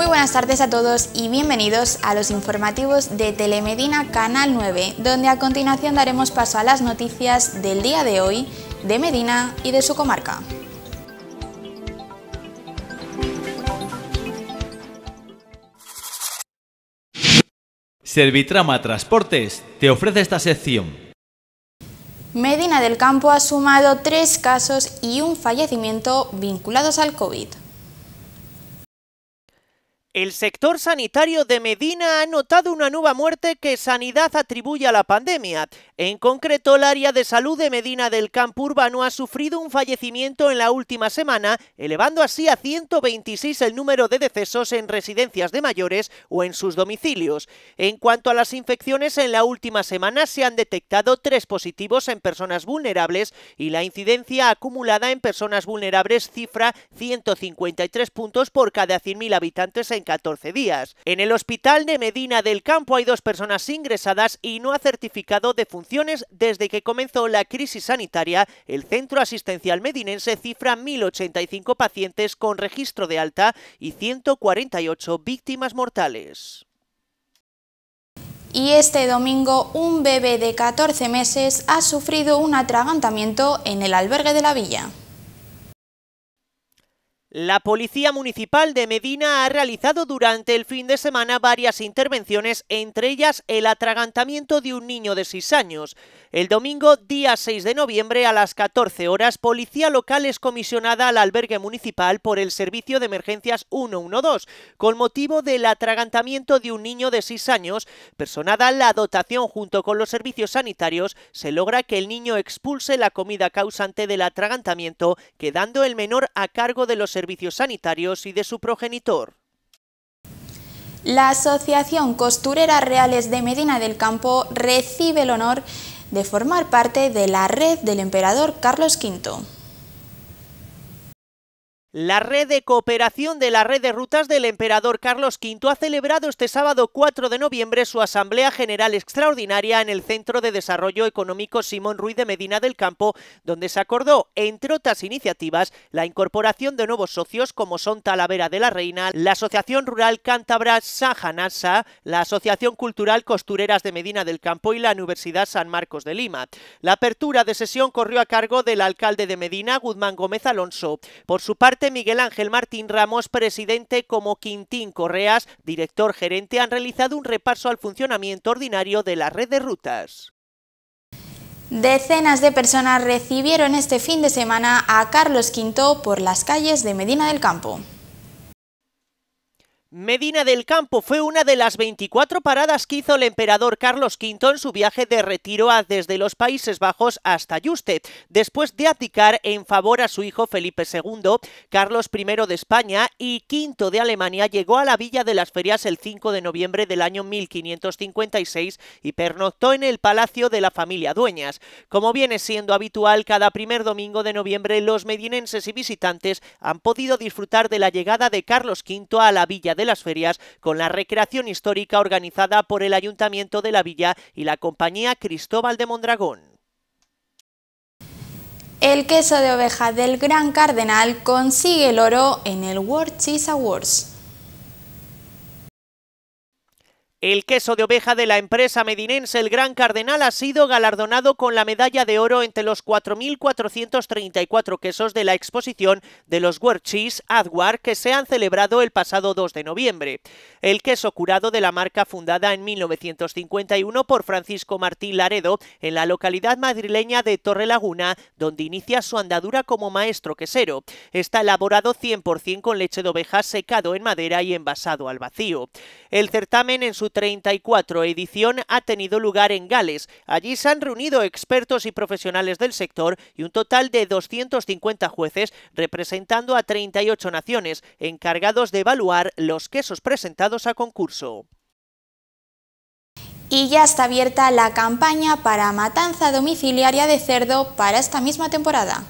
Muy buenas tardes a todos y bienvenidos a los informativos de Telemedina Canal 9, donde a continuación daremos paso a las noticias del día de hoy de Medina y de su comarca. Servitrama Transportes te ofrece esta sección. Medina del Campo ha sumado tres casos y un fallecimiento vinculados al COVID. El sector sanitario de Medina ha notado una nueva muerte que Sanidad atribuye a la pandemia. En concreto, el área de salud de Medina del campo urbano ha sufrido un fallecimiento en la última semana, elevando así a 126 el número de decesos en residencias de mayores o en sus domicilios. En cuanto a las infecciones, en la última semana se han detectado tres positivos en personas vulnerables y la incidencia acumulada en personas vulnerables cifra 153 puntos por cada 100.000 habitantes en 14 días. En el hospital de Medina del Campo hay dos personas ingresadas y no ha certificado de funciones desde que comenzó la crisis sanitaria. El centro asistencial medinense cifra 1.085 pacientes con registro de alta y 148 víctimas mortales. Y este domingo un bebé de 14 meses ha sufrido un atragantamiento en el albergue de la villa. La Policía Municipal de Medina ha realizado durante el fin de semana varias intervenciones, entre ellas el atragantamiento de un niño de 6 años. El domingo, día 6 de noviembre, a las 14 horas, Policía Local es comisionada al albergue municipal por el Servicio de Emergencias 112, con motivo del atragantamiento de un niño de 6 años. Personada la dotación junto con los servicios sanitarios, se logra que el niño expulse la comida causante del atragantamiento, quedando el menor a cargo de los servicios sanitarios y de su progenitor. La Asociación Costureras Reales de Medina del Campo recibe el honor de formar parte de la red del emperador Carlos V. La red de cooperación de la red de rutas del emperador Carlos V ha celebrado este sábado 4 de noviembre su Asamblea General Extraordinaria en el Centro de Desarrollo Económico Simón Ruiz de Medina del Campo, donde se acordó, entre otras iniciativas, la incorporación de nuevos socios como son Talavera de la Reina, la Asociación Rural Cántabra Sajanasa, la Asociación Cultural Costureras de Medina del Campo y la Universidad San Marcos de Lima. La apertura de sesión corrió a cargo del alcalde de Medina, Guzmán Gómez Alonso. Por su parte, Miguel Ángel Martín Ramos, presidente, como Quintín Correas, director gerente, han realizado un repaso al funcionamiento ordinario de la red de rutas. Decenas de personas recibieron este fin de semana a Carlos V por las calles de Medina del Campo. Medina del Campo fue una de las 24 paradas que hizo el emperador Carlos V en su viaje de retiro a, desde los Países Bajos hasta Yuste, después de abdicar en favor a su hijo Felipe II, Carlos I de España y V de Alemania llegó a la Villa de las Ferias el 5 de noviembre del año 1556 y pernoctó en el Palacio de la Familia Dueñas. Como viene siendo habitual, cada primer domingo de noviembre los medinenses y visitantes han podido disfrutar de la llegada de Carlos V a la Villa de de las ferias con la recreación histórica organizada por el Ayuntamiento de la Villa y la compañía Cristóbal de Mondragón. El queso de oveja del Gran Cardenal consigue el oro en el World Cheese Awards. El queso de oveja de la empresa medinense El Gran Cardenal ha sido galardonado con la medalla de oro entre los 4.434 quesos de la exposición de los World Cheese Adwar que se han celebrado el pasado 2 de noviembre. El queso curado de la marca fundada en 1951 por Francisco Martín Laredo en la localidad madrileña de Torre Laguna, donde inicia su andadura como maestro quesero. Está elaborado 100% con leche de oveja secado en madera y envasado al vacío. El certamen en su 34 edición ha tenido lugar en Gales. Allí se han reunido expertos y profesionales del sector y un total de 250 jueces representando a 38 naciones encargados de evaluar los quesos presentados a concurso. Y ya está abierta la campaña para matanza domiciliaria de cerdo para esta misma temporada.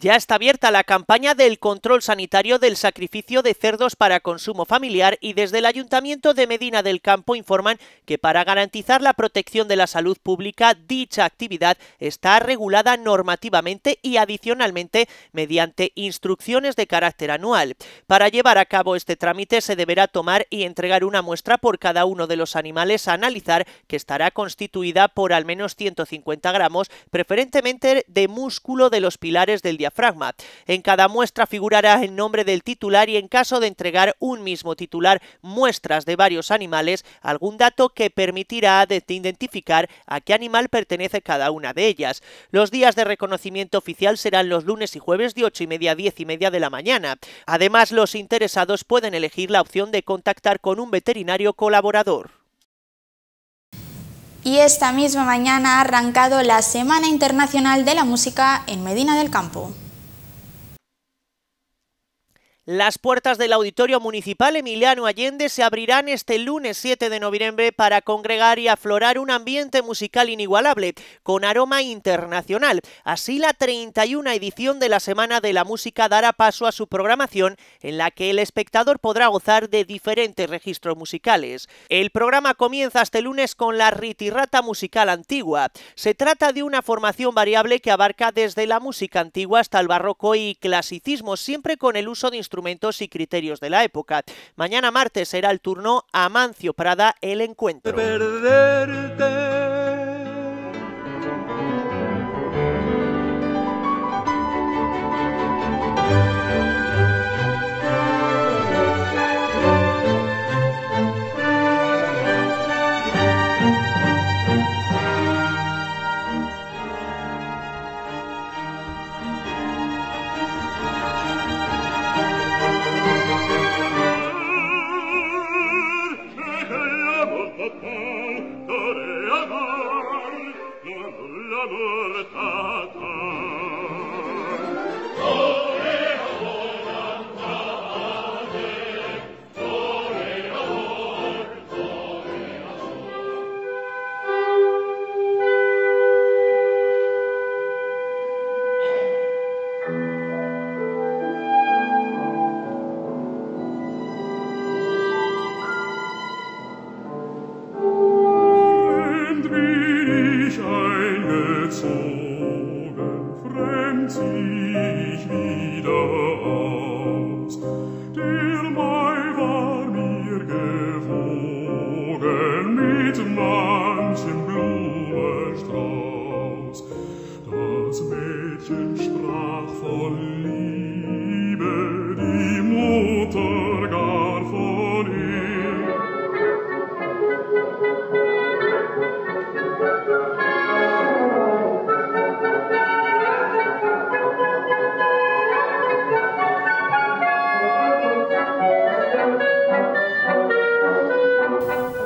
Ya está abierta la campaña del control sanitario del sacrificio de cerdos para consumo familiar y desde el Ayuntamiento de Medina del Campo informan que para garantizar la protección de la salud pública dicha actividad está regulada normativamente y adicionalmente mediante instrucciones de carácter anual. Para llevar a cabo este trámite se deberá tomar y entregar una muestra por cada uno de los animales a analizar que estará constituida por al menos 150 gramos, preferentemente de músculo de los pilares del diafragma en cada muestra figurará el nombre del titular y en caso de entregar un mismo titular muestras de varios animales, algún dato que permitirá identificar a qué animal pertenece cada una de ellas. Los días de reconocimiento oficial serán los lunes y jueves de 8 y media a 10 y media de la mañana. Además, los interesados pueden elegir la opción de contactar con un veterinario colaborador. Y esta misma mañana ha arrancado la Semana Internacional de la Música en Medina del Campo. Las puertas del Auditorio Municipal Emiliano Allende se abrirán este lunes 7 de noviembre para congregar y aflorar un ambiente musical inigualable, con aroma internacional. Así la 31 edición de la Semana de la Música dará paso a su programación, en la que el espectador podrá gozar de diferentes registros musicales. El programa comienza este lunes con la Ritirrata Musical Antigua. Se trata de una formación variable que abarca desde la música antigua hasta el barroco y clasicismo, siempre con el uso de instrumentos y criterios de la época. Mañana martes será el turno a Mancio Prada el encuentro.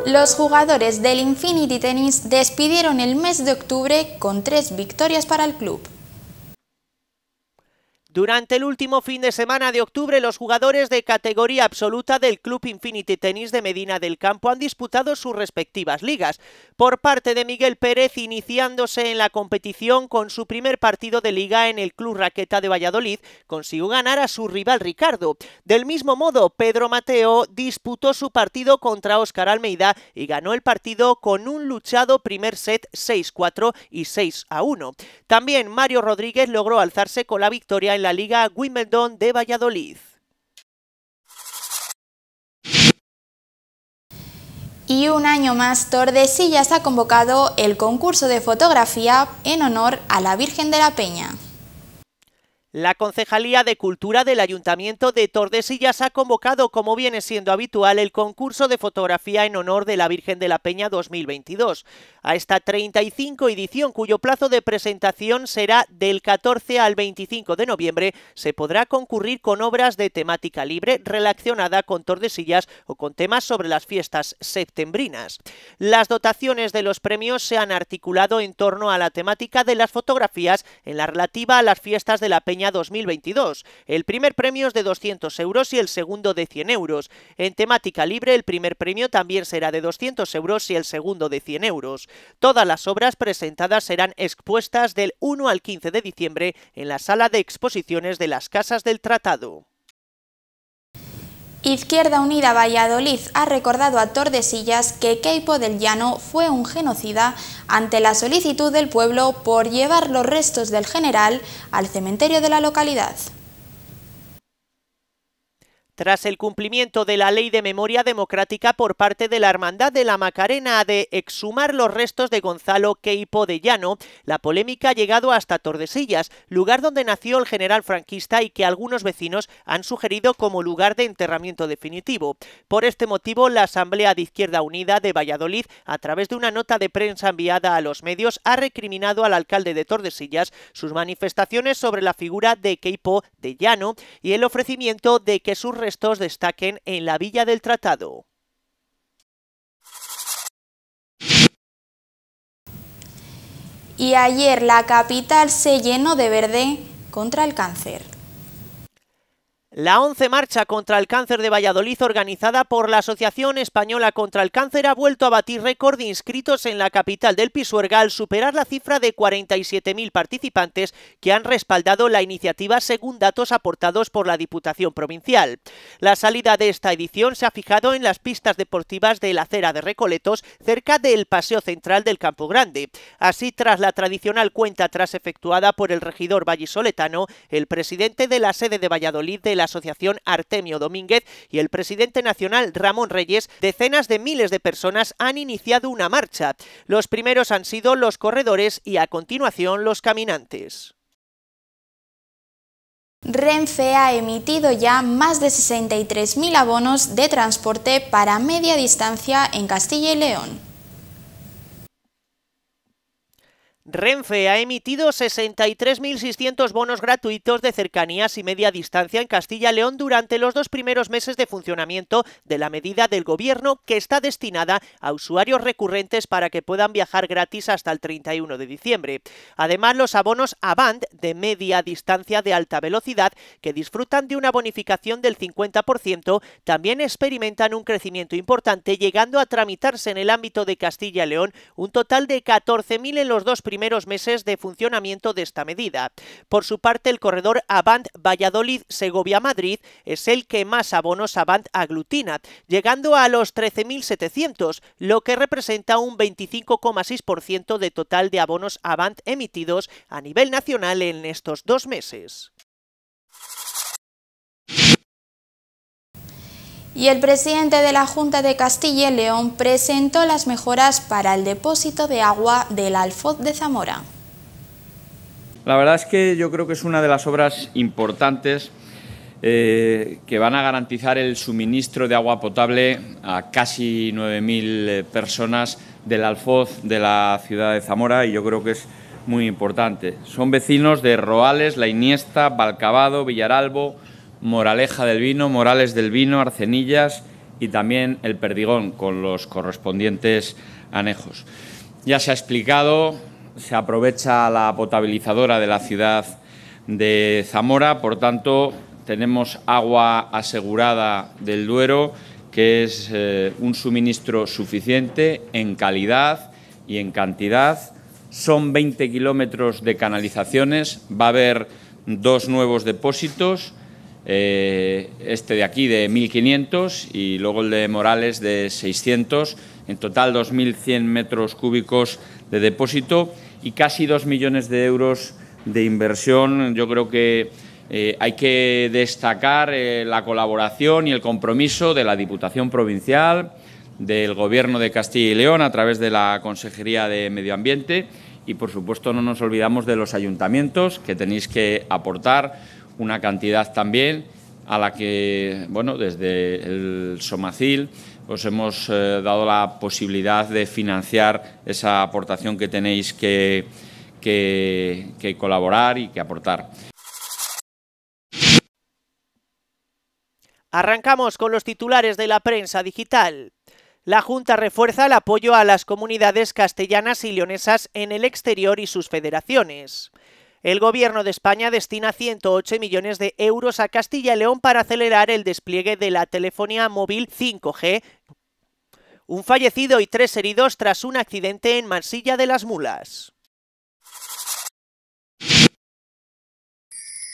Los jugadores del Infinity Tennis despidieron el mes de octubre con tres victorias para el club. Durante el último fin de semana de octubre, los jugadores de categoría absoluta del Club Infinity Tennis de Medina del Campo han disputado sus respectivas ligas. Por parte de Miguel Pérez, iniciándose en la competición con su primer partido de liga en el Club Raqueta de Valladolid, consiguió ganar a su rival Ricardo. Del mismo modo, Pedro Mateo disputó su partido contra Óscar Almeida y ganó el partido con un luchado primer set 6-4 y 6-1. También Mario Rodríguez logró alzarse con la victoria en la Liga Wimbledon de Valladolid. Y un año más Tordesillas ha convocado el concurso de fotografía en honor a la Virgen de la Peña. La Concejalía de Cultura del Ayuntamiento de Tordesillas ha convocado, como viene siendo habitual, el concurso de fotografía en honor de la Virgen de la Peña 2022, a esta 35 edición cuyo plazo de presentación será del 14 al 25 de noviembre, se podrá concurrir con obras de temática libre relacionada con Tordesillas o con temas sobre las fiestas septembrinas. Las dotaciones de los premios se han articulado en torno a la temática de las fotografías en la relativa a las fiestas de la Peña 2022. El primer premio es de 200 euros y el segundo de 100 euros. En temática libre, el primer premio también será de 200 euros y el segundo de 100 euros. Todas las obras presentadas serán expuestas del 1 al 15 de diciembre en la sala de exposiciones de las Casas del Tratado. Izquierda Unida Valladolid ha recordado a Tordesillas que Keipo del Llano fue un genocida ante la solicitud del pueblo por llevar los restos del general al cementerio de la localidad. Tras el cumplimiento de la Ley de Memoria Democrática por parte de la Hermandad de la Macarena de exhumar los restos de Gonzalo Queipo de Llano, la polémica ha llegado hasta Tordesillas, lugar donde nació el general franquista y que algunos vecinos han sugerido como lugar de enterramiento definitivo. Por este motivo, la Asamblea de Izquierda Unida de Valladolid, a través de una nota de prensa enviada a los medios, ha recriminado al alcalde de Tordesillas sus manifestaciones sobre la figura de Queipo de Llano y el ofrecimiento de que sus estos destaquen en la Villa del Tratado. Y ayer la capital se llenó de verde contra el cáncer. La 11 Marcha contra el Cáncer de Valladolid, organizada por la Asociación Española contra el Cáncer, ha vuelto a batir récord de inscritos en la capital del Pisuerga al superar la cifra de 47.000 participantes que han respaldado la iniciativa según datos aportados por la Diputación Provincial. La salida de esta edición se ha fijado en las pistas deportivas de la acera de Recoletos, cerca del Paseo Central del Campo Grande. Así, tras la tradicional cuenta atrás efectuada por el regidor vallisoletano, el presidente de la sede de Valladolid de la Asociación Artemio Domínguez y el presidente nacional Ramón Reyes, decenas de miles de personas han iniciado una marcha. Los primeros han sido los corredores y a continuación los caminantes. Renfe ha emitido ya más de 63.000 abonos de transporte para media distancia en Castilla y León. Renfe ha emitido 63.600 bonos gratuitos de cercanías y media distancia en Castilla León durante los dos primeros meses de funcionamiento de la medida del Gobierno que está destinada a usuarios recurrentes para que puedan viajar gratis hasta el 31 de diciembre. Además, los abonos Avant de media distancia de alta velocidad, que disfrutan de una bonificación del 50%, también experimentan un crecimiento importante, llegando a tramitarse en el ámbito de Castilla León un total de 14.000 en los dos primeros primeros meses de funcionamiento de esta medida. Por su parte, el corredor Avant Valladolid-Segovia-Madrid es el que más abonos Avant aglutina, llegando a los 13.700, lo que representa un 25,6% de total de abonos Avant emitidos a nivel nacional en estos dos meses. y el presidente de la Junta de Castilla y León presentó las mejoras para el depósito de agua del Alfoz de Zamora. La verdad es que yo creo que es una de las obras importantes eh, que van a garantizar el suministro de agua potable a casi 9.000 eh, personas del Alfoz de la ciudad de Zamora y yo creo que es muy importante. Son vecinos de Roales, La Iniesta, Balcabado, Villaralbo, Moraleja del Vino, Morales del Vino, Arcenillas y también el Perdigón con los correspondientes anejos. Ya se ha explicado, se aprovecha la potabilizadora de la ciudad de Zamora, por tanto tenemos agua asegurada del Duero, que es eh, un suministro suficiente en calidad y en cantidad. Son 20 kilómetros de canalizaciones, va a haber dos nuevos depósitos eh, este de aquí de 1.500 y luego el de Morales de 600, en total 2.100 metros cúbicos de depósito y casi 2 millones de euros de inversión. Yo creo que eh, hay que destacar eh, la colaboración y el compromiso de la Diputación Provincial, del Gobierno de Castilla y León a través de la Consejería de Medio Ambiente y, por supuesto, no nos olvidamos de los ayuntamientos que tenéis que aportar una cantidad también a la que, bueno, desde el Somacil os pues hemos eh, dado la posibilidad de financiar esa aportación que tenéis que, que, que colaborar y que aportar. Arrancamos con los titulares de la prensa digital. La Junta refuerza el apoyo a las comunidades castellanas y leonesas en el exterior y sus federaciones. El Gobierno de España destina 108 millones de euros a Castilla y León para acelerar el despliegue de la telefonía móvil 5G. Un fallecido y tres heridos tras un accidente en Mansilla de las Mulas.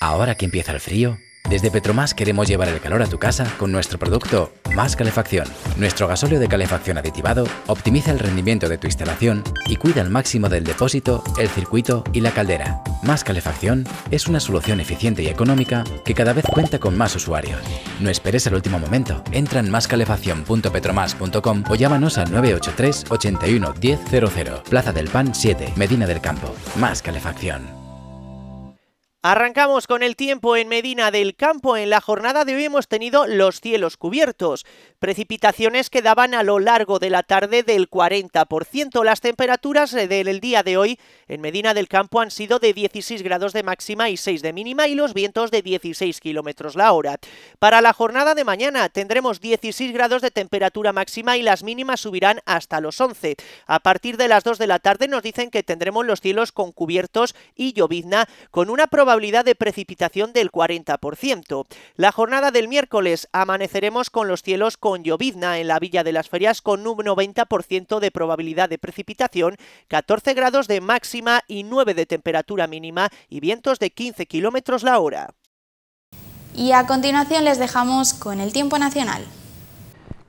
Ahora que empieza el frío, desde Petromás queremos llevar el calor a tu casa con nuestro producto Más Calefacción. Nuestro gasóleo de calefacción aditivado optimiza el rendimiento de tu instalación y cuida al máximo del depósito, el circuito y la caldera. Más Calefacción es una solución eficiente y económica que cada vez cuenta con más usuarios. No esperes el último momento. Entra en máscalefacción.petromas.com o llámanos al 983 81 Plaza del Pan 7, Medina del Campo. Más Calefacción. Arrancamos con el tiempo en Medina del Campo. En la jornada de hoy hemos tenido los cielos cubiertos. Precipitaciones que daban a lo largo de la tarde del 40%. Las temperaturas eh, del día de hoy en Medina del Campo han sido de 16 grados de máxima y 6 de mínima y los vientos de 16 kilómetros la hora. Para la jornada de mañana tendremos 16 grados de temperatura máxima y las mínimas subirán hasta los 11. A partir de las 2 de la tarde nos dicen que tendremos los cielos con cubiertos y llovizna con una probabilidad probabilidad de precipitación del 40%. La jornada del miércoles amaneceremos con los cielos con llovizna en la Villa de las Ferias con un 90% de probabilidad de precipitación, 14 grados de máxima y 9 de temperatura mínima y vientos de 15 kilómetros la hora. Y a continuación les dejamos con el tiempo nacional.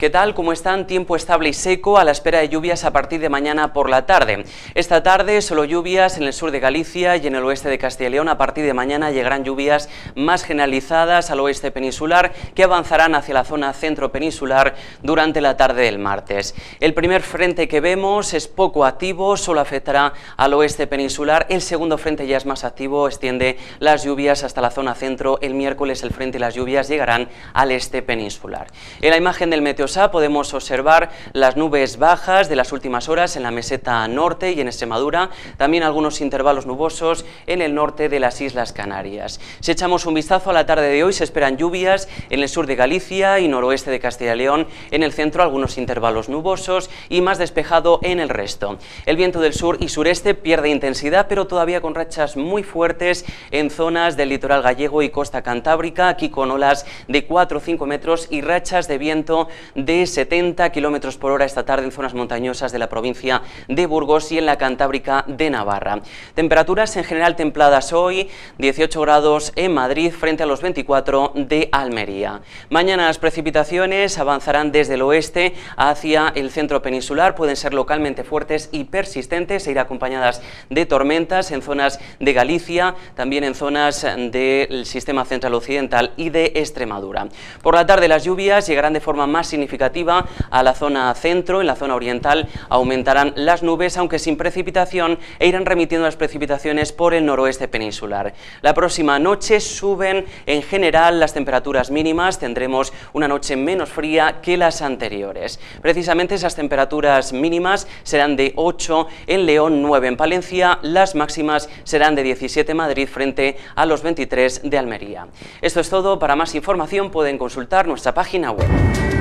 ¿Qué tal? ¿Cómo están? Tiempo estable y seco a la espera de lluvias a partir de mañana por la tarde. Esta tarde solo lluvias en el sur de Galicia y en el oeste de Castilla y León. A partir de mañana llegarán lluvias más generalizadas al oeste peninsular que avanzarán hacia la zona centro peninsular durante la tarde del martes. El primer frente que vemos es poco activo, solo afectará al oeste peninsular. El segundo frente ya es más activo, extiende las lluvias hasta la zona centro. El miércoles el frente y las lluvias llegarán al este peninsular. En la imagen del meteo podemos observar las nubes bajas de las últimas horas en la meseta norte y en Extremadura, también algunos intervalos nubosos en el norte de las Islas Canarias. Si echamos un vistazo a la tarde de hoy, se esperan lluvias en el sur de Galicia y noroeste de Castilla y León, en el centro algunos intervalos nubosos y más despejado en el resto. El viento del sur y sureste pierde intensidad, pero todavía con rachas muy fuertes en zonas del litoral gallego y costa cantábrica, aquí con olas de 4 o 5 metros y rachas de viento de de 70 kilómetros por hora esta tarde en zonas montañosas de la provincia de Burgos y en la Cantábrica de Navarra. Temperaturas en general templadas hoy, 18 grados en Madrid frente a los 24 de Almería. Mañana las precipitaciones avanzarán desde el oeste hacia el centro peninsular, pueden ser localmente fuertes y persistentes, e ir acompañadas de tormentas en zonas de Galicia, también en zonas del sistema central occidental y de Extremadura. Por la tarde las lluvias llegarán de forma más significativa a la zona centro, en la zona oriental aumentarán las nubes, aunque sin precipitación, e irán remitiendo las precipitaciones por el noroeste peninsular. La próxima noche suben en general las temperaturas mínimas, tendremos una noche menos fría que las anteriores. Precisamente esas temperaturas mínimas serán de 8 en León, 9 en Palencia, las máximas serán de 17 en Madrid frente a los 23 de Almería. Esto es todo, para más información pueden consultar nuestra página web.